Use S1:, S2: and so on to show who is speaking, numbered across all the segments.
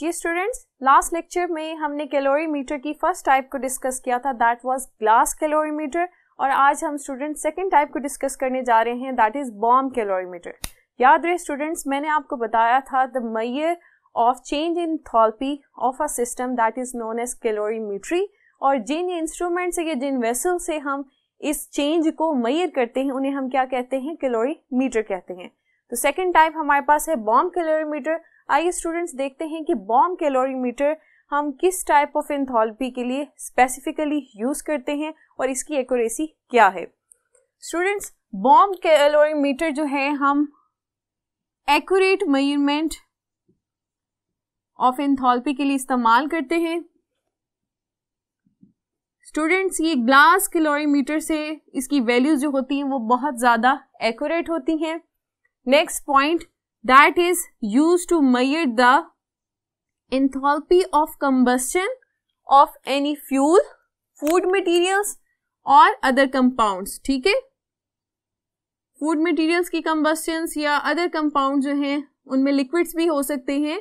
S1: जी students last lecture में हमने calorimeter की फर्स्ट टाइप को डिस्कस किया था दैट वाज ग्लास कैलोरीमीटर और आज हम स्टूडेंट सेकेंड टाइप को डिस्कस करने जा रहे हैं दैट इज़ बॉम कैलोरीमीटर याद रहे स्टूडेंट्स मैंने आपको बताया था the measure of change enthalpy of a system that is known as calorimetry और जिन इंस्ट्रूमेंट से या जिन वेसल से हम इस चेंज को मैयर करते हैं उन्हें हम क्या कहते हैं कैलोरीमीटर कहते हैं तो सेकेंड टाइप हमारे पास है बॉम्ब कैलोरीमीटर आइए स्टूडेंट्स देखते हैं कि बॉम्ब कैलोरीमीटर हम किस टाइप ऑफ एंथोल्पी के लिए स्पेसिफिकली यूज़ करते हैं और इसकी एक्यूरेसी क्या है स्टूडेंट्स बॉम्ब कैलोरीमीटर जो है हम एक्यूरेट मेजरमेंट ऑफ एंथोल्पी के लिए इस्तेमाल करते हैं स्टूडेंट्स ये ग्लास कैलोरीमीटर से इसकी वैल्यूज जो होती हैं वो बहुत ज़्यादा एक्यूरेट होती हैं next point that is used to measure the enthalpy of combustion of any fuel, food materials और अदर कंपाउंड ठीक है फूड मटेरियल्स की कंबस्टन्स या अदर कंपाउंड जो हैं उनमें लिक्विड्स भी हो सकते हैं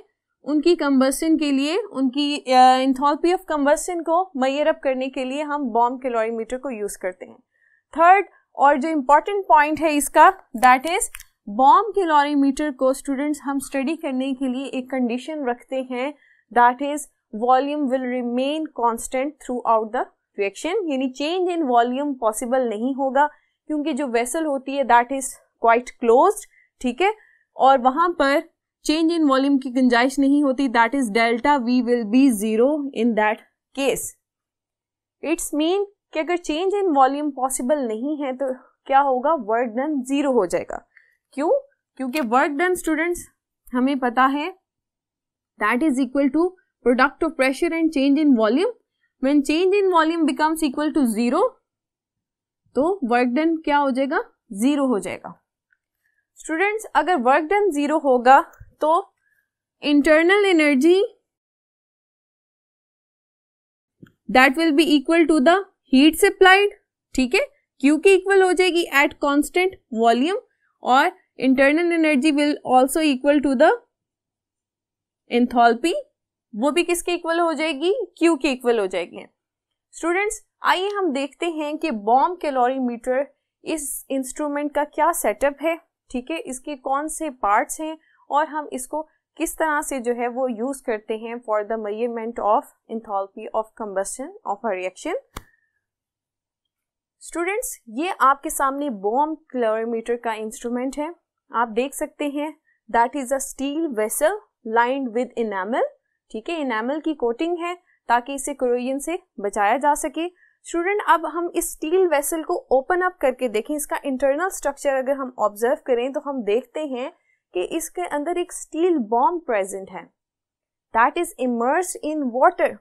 S1: उनकी कंबस्टन के लिए उनकी इंथॉल्पी ऑफ कंबस्टन को मैयर अप करने के लिए हम बॉम्ब कैलोरीमीटर को यूज़ करते हैं थर्ड और जो इम्पॉर्टेंट पॉइंट है इसका दैट इज़ बॉम कैलोरीमीटर को स्टूडेंट्स हम स्टडी करने के लिए एक कंडीशन रखते हैं that is volume will remain constant throughout the reaction यानी चेंज इन वॉल्यूम पॉसिबल नहीं होगा क्योंकि जो वेसल होती है दैट इज क्वाइट क्लोज ठीक है और वहां पर चेंज इन वॉल्यूम की गुंजाइश नहीं होती that is delta V will be zero in that case it's mean कि अगर चेंज इन वॉल्यूम पॉसिबल नहीं है तो क्या होगा वर्ड डन जीरो हो जाएगा क्यों क्योंकि वर्क डन स्टूडेंट्स हमें पता है that is equal to product of pressure and change in volume when change in volume becomes equal to zero तो वर्क डन क्या हो जाएगा जीरो हो जाएगा स्टूडेंट्स अगर वर्क डन जीरो होगा तो internal energy that will be equal to the heat supplied ठीक है क्यू की इक्वल हो जाएगी एट कांस्टेंट वॉल्यूम और internal energy will also equal to the enthalpy वो भी किसके इक्वल हो जाएगी क्यू के इक्वल हो जाएगी स्टूडेंट्स आइए हम देखते हैं कि बॉम्ब कैलोरीमीटर इस इंस्ट्रूमेंट का क्या सेटअप है ठीक है इसके कौन से पार्ट्स हैं और हम इसको किस तरह से जो है वो यूज़ करते हैं for the measurement of enthalpy of combustion of a reaction students ये आपके सामने बॉम क्लोरोमीटर का इंस्ट्रूमेंट है आप देख सकते हैं that is a steel vessel lined with enamel ठीक है इनेमल की कोटिंग है ताकि इसे क्रोइन से बचाया जा सके स्टूडेंट अब हम इस स्टील वेसल को ओपन अप करके देखें इसका इंटरनल स्ट्रक्चर अगर हम ऑब्जर्व करें तो हम देखते हैं कि इसके अंदर एक स्टील बॉम्ब प्रेजेंट है that is immerse in water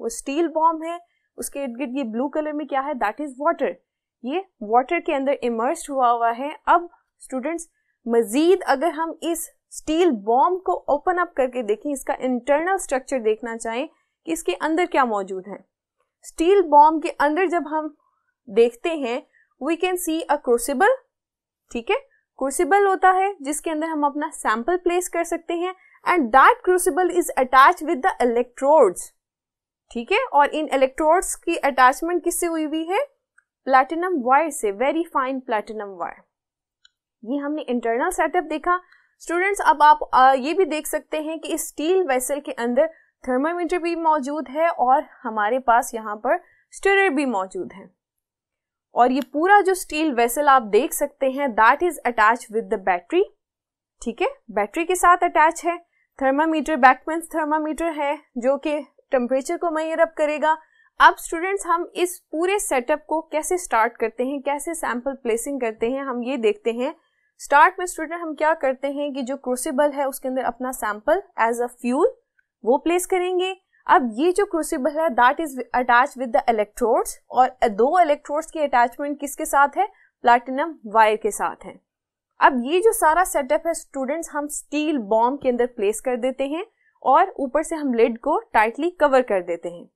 S1: वो स्टील बॉम्ब है उसके इर्द गिर्द ये ब्लू कलर में क्या है दैट इज वाटर ये वाटर के अंदर इमर्स्ड हुआ हुआ है अब स्टूडेंट्स मजीद अगर हम इस स्टील बॉम्ब को ओपन अप करके देखें इसका इंटरनल स्ट्रक्चर देखना चाहें कि इसके अंदर क्या मौजूद है स्टील बॉम्ब के अंदर जब हम देखते हैं we can see a crucible ठीक है क्रूसिबल होता है जिसके अंदर हम अपना सैंपल प्लेस कर सकते हैं and that crucible is attach with the electrodes ठीक है और इन इलेक्ट्रोड्स की अटैचमेंट किससे हुई हुई है प्लैटिनम वायर से वेरी फाइन प्लैटिनम वायर ये हमने इंटरनल सेटअप देखा स्टूडेंट्स अब आप ये भी देख सकते हैं कि इस स्टील वेसल के अंदर थर्मामीटर भी मौजूद है और हमारे पास यहाँ पर स्टर भी मौजूद है और ये पूरा जो स्टील वेसल आप देख सकते हैं that is attach with the battery ठीक है बैटरी के साथ अटैच है थर्मामीटर बैकमेंस थर्मामीटर है जो कि टेम्परेचर को मैयर अप करेगा अब स्टूडेंट्स हम इस पूरे सेटअप को कैसे स्टार्ट करते हैं कैसे सैम्पल प्लेसिंग करते हैं हम ये देखते हैं स्टार्ट में स्टूडेंट हम क्या करते हैं कि जो क्रूसिबल है उसके अंदर अपना सैम्पल एज अ फ्यूल वो प्लेस करेंगे अब ये जो क्रूसिबल है that is attach with the electrodes और दो इलेक्ट्रोड्स की अटैचमेंट किसके साथ है प्लैटिनम वायर के साथ है अब ये जो सारा सेटअप है स्टूडेंट्स हम स्टील बॉम्ब के अंदर प्लेस कर देते हैं और ऊपर से हम लेड को टाइटली कवर कर देते हैं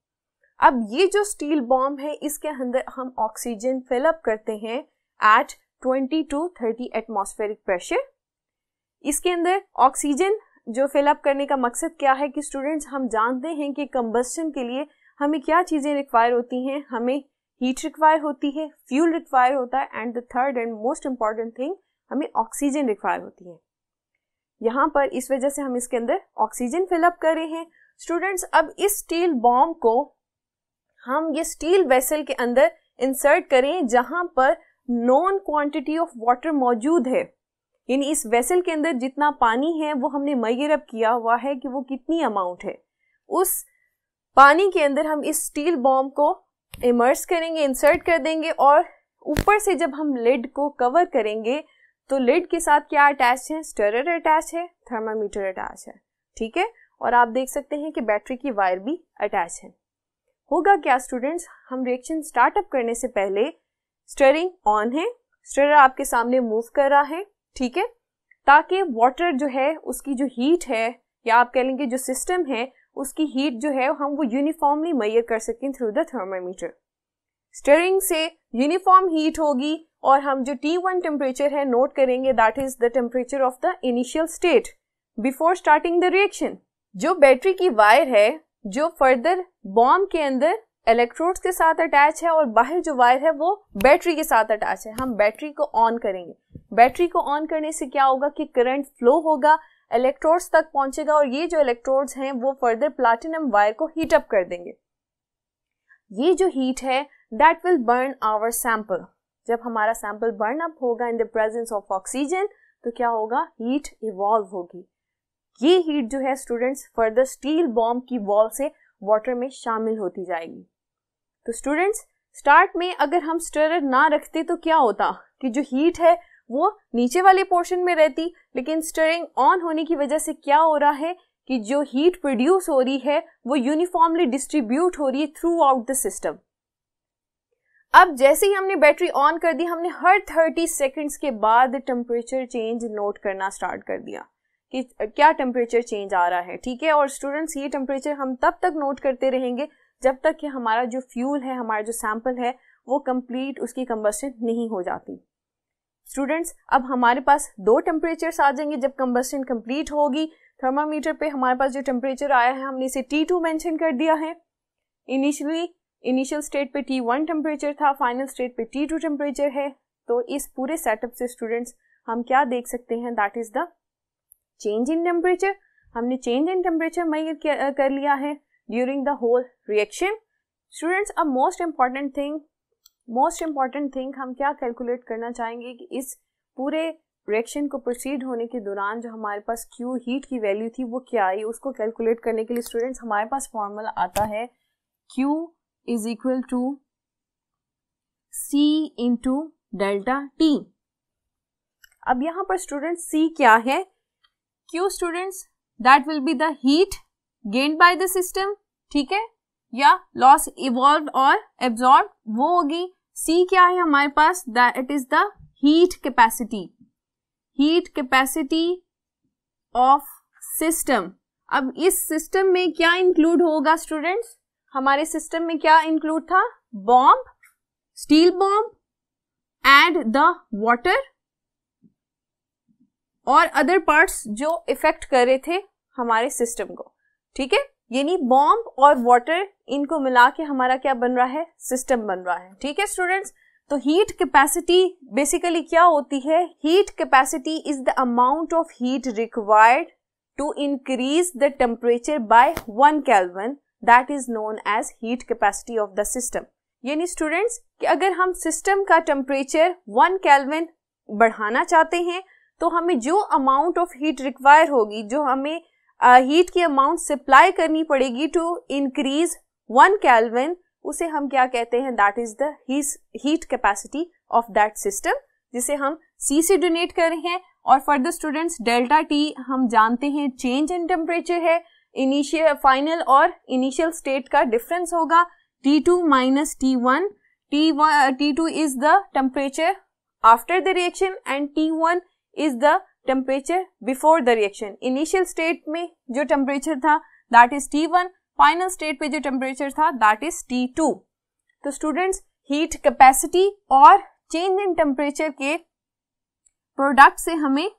S1: अब ये जो स्टील बॉम्ब है इसके अंदर हम ऑक्सीजन फिलअप करते हैं एट 20 टू 30 एटमॉस्फेरिक प्रेशर इसके अंदर ऑक्सीजन जो फिलअप करने का मकसद क्या है कि स्टूडेंट्स हम जानते हैं कि कंबस्टन के लिए हमें क्या चीज़ें रिक्वायर होती हैं हमें हीट रिक्वायर होती है फ्यूल रिक्वायर होता है and the third and most important thing हमें ऑक्सीजन रिक्वायर होती है यहाँ पर इस वजह से हम इसके अंदर ऑक्सीजन फिलअप कर रहे हैं स्टूडेंट्स अब इस स्टील बॉम्ब को हम ये स्टील वेसल के अंदर इंसर्ट करें जहां पर नॉन क्वांटिटी ऑफ वाटर मौजूद है यानी इस वेसल के अंदर जितना पानी है वो हमने मैयर अप किया हुआ है कि वो कितनी अमाउंट है उस पानी के अंदर हम इस स्टील बॉम्ब को इमर्स करेंगे इंसर्ट कर देंगे और ऊपर से जब हम लेड को कवर करेंगे तो लिड के साथ क्या अटैच है स्टरर अटैच है थर्मामीटर अटैच है ठीक है और आप देख सकते हैं कि बैटरी की वायर भी अटैच है होगा क्या स्टूडेंट्स हम रिएक्शन स्टार्टअप करने से पहले स्टरिंग ऑन है स्टरर आपके सामने मूव कर रहा है ठीक है ताकि वाटर जो है उसकी जो हीट है या आप कह लेंगे जो सिस्टम है उसकी हीट जो है हम वो यूनिफॉर्मली मैयर कर सकें थ्रू द थर्मामीटर स्टरिंग से यूनिफॉर्म हीट होगी और हम जो टी वन टेम्परेचर है नोट करेंगे that is the temperature of the initial state before starting the reaction जो बैटरी की वायर है जो फर्दर बॉम्ब के अंदर इलेक्ट्रोड्स के साथ अटैच है और बाहर जो वायर है वो बैटरी के साथ अटैच है हम बैटरी को ऑन करेंगे बैटरी को ऑन करने से क्या होगा कि करंट फ्लो होगा इलेक्ट्रोड्स तक पहुंचेगा और ये जो इलेक्ट्रोड्स हैं वो फर्दर प्लाटिनम वायर को हीट अप कर देंगे ये जो हीट है that will burn our sample जब हमारा सैम्पल बर्न अप होगा in the presence of oxygen तो क्या होगा हीट इवॉल्व होगी ये हीट जो है स्टूडेंट्स फर्दर स्टील बॉम्ब की वॉल से वाटर में शामिल होती जाएगी तो स्टूडेंट्स स्टार्ट में अगर हम स्टरर ना रखते तो क्या होता कि जो हीट है वो नीचे वाले पोर्शन में रहती लेकिन स्टरिंग ऑन होने की वजह से क्या हो रहा है कि जो हीट प्रोड्यूस हो रही है वो यूनिफॉर्मली डिस्ट्रीब्यूट हो रही है थ्रू आउट द सिस्टम अब जैसे ही हमने बैटरी ऑन कर दी हमने हर 30 सेकंड्स के बाद टेम्परेचर चेंज नोट करना स्टार्ट कर दिया कि क्या टेम्परेचर चेंज आ रहा है ठीक है और स्टूडेंट्स ये टेम्परेचर हम तब तक नोट करते रहेंगे जब तक कि हमारा जो फ्यूल है हमारा जो सैम्पल है वो कंप्लीट उसकी कंबस्टन नहीं हो जाती स्टूडेंट्स अब हमारे पास दो टेम्परेचर्स आ जाएंगे जब कंबस्टन कंप्लीट होगी थर्मामीटर पे हमारे पास जो टेम्परेचर आया है हमने इसे T2 मेंशन कर दिया है इनिशियली इनिशियल स्टेट पे टी वन टेम्परेचर था फाइनल स्टेट पे टी टू टेम्परेचर है तो इस पूरे सेटअप से स्टूडेंट्स हम क्या देख सकते हैं that is the change in temperature हमने चेंज इन टेम्परेचर मैयर कर लिया है during the whole reaction students a most important thing most important thing हम क्या कैलकुलेट करना चाहेंगे कि इस पूरे रिएक्शन को प्रोसीड होने के दौरान जो हमारे पास क्यू हीट की वैल्यू थी वो क्या आई उसको कैलकुलेट करने के लिए स्टूडेंट्स हमारे पास फॉर्मूला आता है Q is equal to C into delta T. अब यहां पर स्टूडेंट C क्या है Q students that will be the heat gain by the system ठीक है या लॉस इवॉल्व और एब्जॉर्ब वो होगी सी क्या है हमारे पास that is the heat capacity heat capacity of system अब इस सिस्टम में क्या इंक्लूड होगा स्टूडेंट्स हमारे सिस्टम में क्या इंक्लूड था bomb steel bomb and the water और अदर पार्ट्स जो इफेक्ट कर रहे थे हमारे सिस्टम को ठीक है यानी बॉम्ब और वॉटर इनको मिला के हमारा क्या बन रहा है सिस्टम बन रहा है ठीक है स्टूडेंट्स तो हीट कैपेसिटी बेसिकली क्या होती है heat capacity is the amount of heat required to increase the temperature by one kelvin that is known as heat capacity of the system यानी स्टूडेंट्स कि अगर हम सिस्टम का टेम्परेचर वन कैलविन बढ़ाना चाहते हैं तो हमें जो अमाउंट ऑफ हीट रिक्वायर होगी जो हमें हीट uh, की अमाउंट सप्लाई करनी पड़ेगी टू इंक्रीज वन कैलविन उसे हम क्या कहते हैं that is the heat capacity of that system जिसे हम सी से डोनेट कर रहे हैं और फर्दर स्टूडेंट्स डेल्टा टी हम जानते हैं चेंज इन टेम्परेचर है इनिशियल फाइनल और इनिशियल स्टेट का डिफरेंस होगा T two minus T one T one T two is the temperature after the reaction and T one is the temperature before the reaction initial state में जो temperature था that is T one final state पे जो temperature था that is T two तो students heat capacity और change in temperature के product से हमें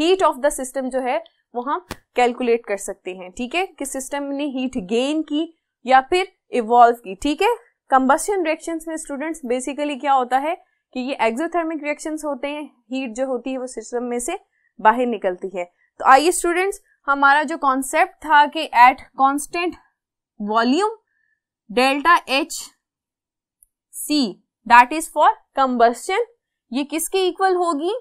S1: हीट ऑफ द सिस्टम जो है वो हम कैलकुलेट कर सकते हैं ठीक है कि सिस्टम ने हीट गेन की या फिर इवॉल्व की ठीक है कंबस्टन रिएक्शन में स्टूडेंट्स बेसिकली क्या होता है कि ये एक्जोथर्मिक रिएक्शन होते हैं हीट जो होती है वो सिस्टम में से बाहर निकलती है तो आइए स्टूडेंट्स हमारा जो कॉन्सेप्ट था कि at constant volume delta H C that is for combustion ये किसके इक्वल होगी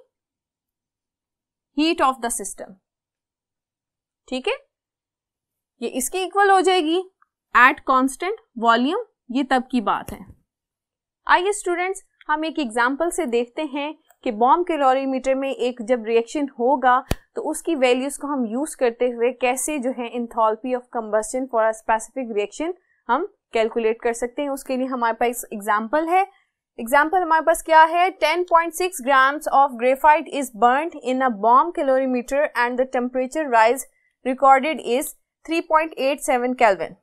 S1: हीट ऑफ द सिस्टम ठीक है ये इसकी इक्वल हो जाएगी एट कांस्टेंट वॉल्यूम ये तब की बात है आइए स्टूडेंट्स हम एक एग्जाम्पल से देखते हैं कि बॉम्ब लॉरीमीटर में एक जब रिएक्शन होगा तो उसकी वैल्यूज को हम यूज करते हुए कैसे जो है enthalpy of combustion for a specific reaction हम कैलकुलेट कर सकते हैं उसके लिए हमारे पास एग्जाम्पल है एग्जाम्पल हमारे पास क्या है 10.6 grams of graphite is burn in a bomb calorimeter and the temperature rise recorded is 3.87 kelvin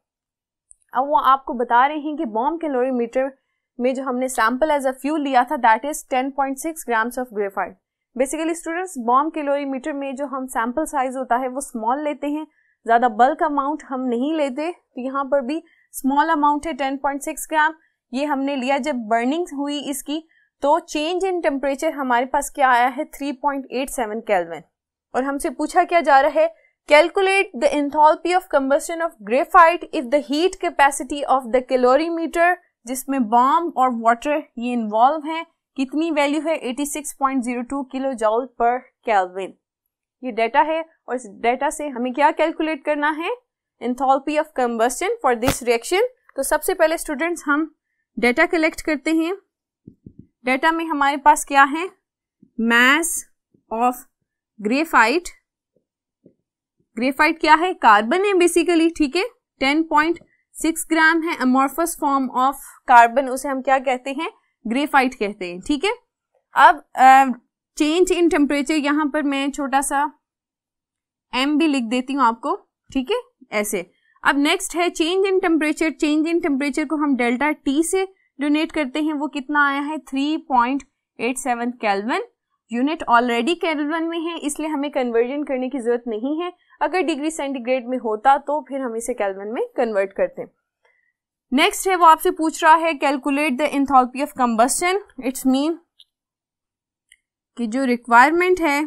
S1: अब वो आपको बता रहे हैं कि बॉम्ब कैलोरीमीटर में जो हमने सैम्पल एज अ फ्यूल लिया था that is 10.6 grams of graphite basically students bomb calorimeter में जो हम सैम्पल साइज होता है वो स्मॉल लेते हैं ज़्यादा बल्क अमाउंट हम नहीं लेते तो यहाँ पर भी स्मॉल अमाउंट है 10.6 ग्राम ये हमने लिया जब बर्निंग हुई इसकी तो चेंज इन टेम्परेचर हमारे पास क्या आया है 3.87 केल्विन और हमसे पूछा क्या जा रहा है calculate the enthalpy of combustion of graphite if the heat capacity of the calorimeter जिसमें बॉम्ब और वाटर ये इन्वॉल्व हैं कितनी वैल्यू है 86.02 किलो जॉल पर कैलविन ये डेटा है और इस डेटा से हमें क्या कैलकुलेट करना है enthalpy of combustion for this reaction तो सबसे पहले स्टूडेंट्स हम डेटा कलेक्ट करते हैं डेटा में हमारे पास क्या है मैस ऑफ ग्रेफाइट ग्रेफाइट क्या है कार्बन है बेसिकली ठीक है टेन पॉइंट सिक्स ग्राम है अमोर्फस फॉर्म ऑफ कार्बन उसे हम क्या कहते हैं ग्रेफाइट कहते हैं ठीक है अब चेंज इन टेम्परेचर यहाँ पर मैं छोटा सा एम भी लिख देती हूँ आपको ठीक है ऐसे अब नेक्स्ट है change in temperature change in temperature को हम डेल्टा टी से डोनेट करते हैं वो कितना आया है three point eight seven kelvin unit already kelvin में है इसलिए हमें कन्वर्जन करने की जरूरत नहीं है अगर डिग्री सेंटीग्रेड में होता तो फिर हम इसे कैलविन में कन्वर्ट करते हैं नेक्स्ट है वो आपसे पूछ रहा है calculate the enthalpy of combustion it's mean कि जो रिक्वायरमेंट है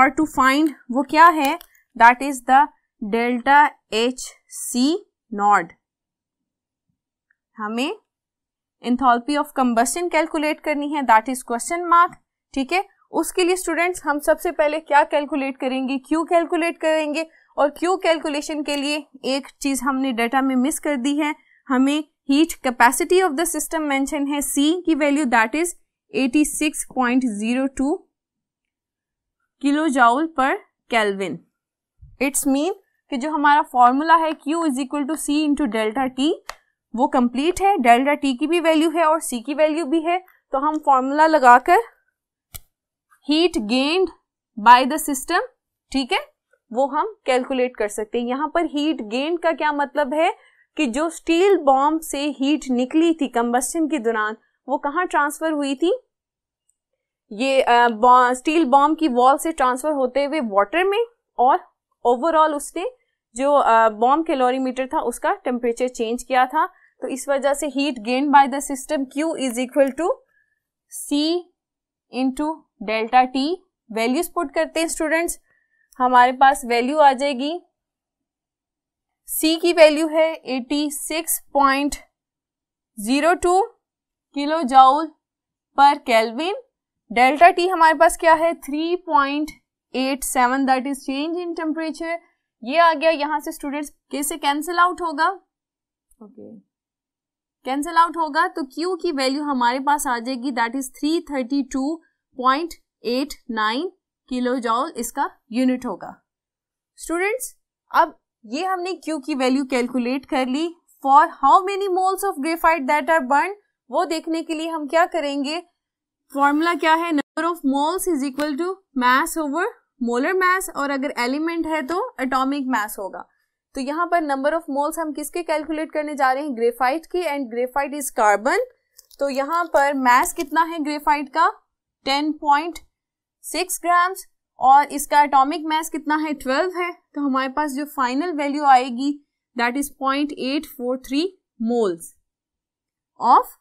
S1: और टू फाइंड वो क्या है that is the delta H C nought हमें इंथॉल्पी ऑफ कंबस्टन कैलकुलेट करनी है दैट इज क्वेश्चन मार्क ठीक है उसके लिए स्टूडेंट्स हम सबसे पहले क्या कैलकुलेट करेंगे क्यू कैलकुलेट करेंगे और क्यू कैलकुलेशन के लिए एक चीज़ हमने डाटा में मिस कर दी है हमें heat capacity of the system mention है सी की value that is 86.02 kilo joule पर कैलविन इट्स मीन कि जो हमारा फॉर्मूला है Q is equal to C into delta T वो कंप्लीट है डेल्टा टी की भी वैल्यू है और सी की वैल्यू भी है तो हम फॉर्मूला लगाकर heat gained by the system ठीक है वो हम कैलकुलेट कर सकते हैं यहाँ पर हीट गेन्ड का क्या मतलब है कि जो स्टील बॉम्ब से हीट निकली थी कंबस्टन के दौरान वो कहाँ ट्रांसफर हुई थी ये स्टील बॉम्ब की वॉल से ट्रांसफर होते हुए वाटर में और ओवरऑल उसने जो बॉम्ब कैलोरीमीटर था उसका टेम्परेचर चेंज किया था तो इस वजह से heat gain by the system Q is equal to C into delta T values put करते हैं स्टूडेंट्स हमारे पास वैल्यू आ जाएगी सी की वैल्यू है 86.02 किलो जाउल पर कैलविन डेल्टा टी हमारे पास क्या है 3.87 that is change in temperature ये आ गया यहां से स्टूडेंट्स कैसे कैंसिल आउट होगा ओके okay. कैंसिल आउट होगा तो Q की वैल्यू हमारे पास आ जाएगी दैट इज 332.89 किलो जॉल इसका यूनिट होगा स्टूडेंट्स अब ये हमने Q की वैल्यू कैलकुलेट कर ली for how many moles of graphite that are burn वो देखने के लिए हम क्या करेंगे फॉर्मूला क्या है number of moles is equal to mass over molar mass और अगर एलिमेंट है तो एटॉमिक मैस होगा तो यहाँ पर नंबर ऑफ मोल्स हम किसके कैलकुलेट करने जा रहे हैं ग्रेफाइट की एंड ग्रेफाइट इज कार्बन तो यहाँ पर मैस कितना है ग्रेफाइट का 10.6 ग्राम्स और इसका एटॉमिक मैस कितना है 12 है तो हमारे पास जो फाइनल वैल्यू आएगी that is 0.843 moles of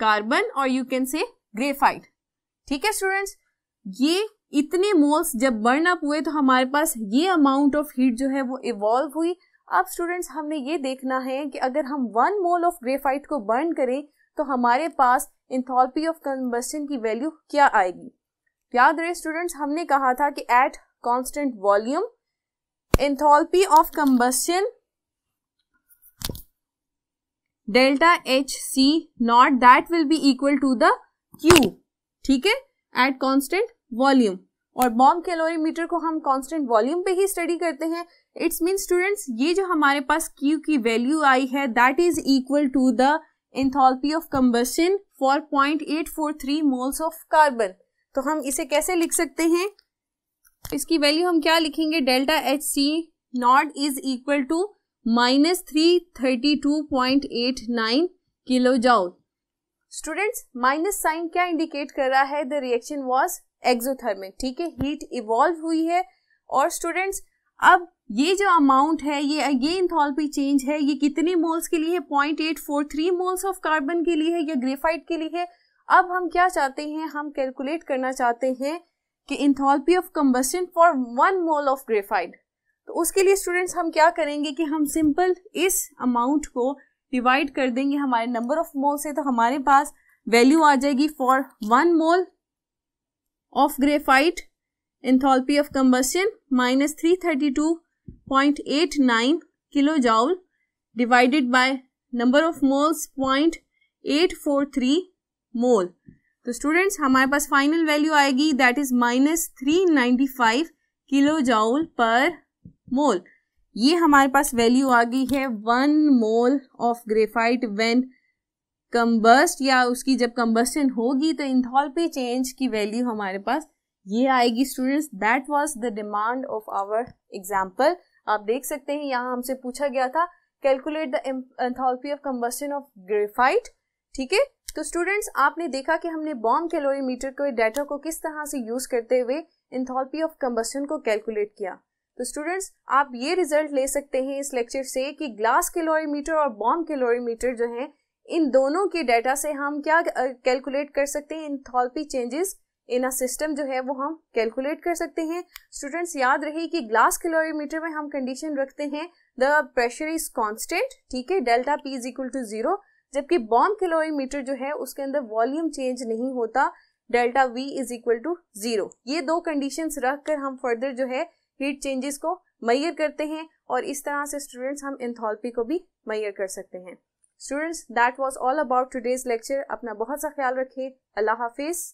S1: carbon और यू कैन से ग्रेफाइट ठीक है स्टूडेंट्स ये इतने मोल्स जब बर्न अप हुए तो हमारे पास ये अमाउंट ऑफ हीट जो है वो इवॉल्व हुई अब स्टूडेंट्स हमने ये देखना है कि अगर हम वन मोल ऑफ ग्रेफाइट को बर्न करें तो हमारे पास इंथॉल्पी ऑफ कंबस्टन की वैल्यू क्या आएगी याद रहे स्टूडेंट्स हमने कहा था कि at constant volume enthalpy of combustion delta H C nought that will be equal to the Q ठीक है एट कांस्टेंट वॉल्यूम और बॉम्ब कैलोरीमीटर को हम कांस्टेंट वॉल्यूम पे ही स्टडी करते हैं इट्स मीन स्टूडेंट्स ये जो हमारे पास Q की वैल्यू आई है that is equal to the enthalpy of combustion for three moles of carbon तो हम इसे कैसे लिख सकते हैं इसकी वैल्यू हम क्या लिखेंगे delta H C nought is equal to minus three thirty two point eight nine kilo joule students minus sign क्या इंडिकेट कर रहा है द रिएक्शन वॉज एक्सोथर्मिक ठीक है हीट इवॉल्व हुई है और स्टूडेंट्स अब ये जो अमाउंट है ये अगेन थॉल्पी चेंज है ये कितने मोल्स के लिए है point eight four three moles of carbon के लिए है या ग्रेफाइट के लिए है अब हम क्या चाहते हैं हम कैलकुलेट करना चाहते हैं कि enthalpy of combustion for one mole of graphite तो उसके लिए स्टूडेंट्स हम क्या करेंगे कि हम सिंपल इस अमाउंट को डिवाइड कर देंगे हमारे नंबर ऑफ मोल से तो हमारे पास वैल्यू आ जाएगी for one mole of graphite enthalpy of combustion minus three thirty two point eight nine kilo joule divided by number of moles point eight four three mole तो students हमारे पास final value आएगी that is minus three ninety five kilo joule per mole ये हमारे पास value आ गई है one mole of graphite when combust या उसकी जब कंबस्टन होगी तो इंथॉल्पी चेंज की वैल्यू हमारे पास ये आएगी students that was the demand of our example आप देख सकते हैं यहाँ हमसे पूछा गया था calculate the of combustion of graphite ठीक है तो स्टूडेंट्स आपने देखा कि हमने बॉम्ब कैलोरीमीटर के डाटा को किस तरह से यूज करते हुए इंथॉल्पी ऑफ कम्बस्टन को कैलकुलेट किया तो स्टूडेंट्स आप ये रिजल्ट ले सकते हैं इस लेक्चर से कि ग्लास कैलोरीमीटर और बॉम्ब कैलोरीमीटर जो हैं इन दोनों के डाटा से हम क्या कैलकुलेट कर सकते हैं enthalpy changes in a system जो है वो हम कैलकुलेट कर सकते हैं स्टूडेंट्स याद रहे कि ग्लास किलोमीटर में हम कंडीशन रखते हैं द प्रेशर इज कांस्टेंट ठीक है delta P is equal to zero जबकि बॉम्ब किलोमीटर जो है उसके अंदर वॉल्यूम चेंज नहीं होता delta V is equal to zero ये दो कंडीशंस रख कर हम फर्दर जो है हीट चेंजेस को मैयर करते हैं और इस तरह से स्टूडेंट्स हम इंथॉल्पी को भी मैयर कर सकते हैं students that was all about today's lecture अपना बहुत सा ख्याल रखें अल्लाह हाफिज़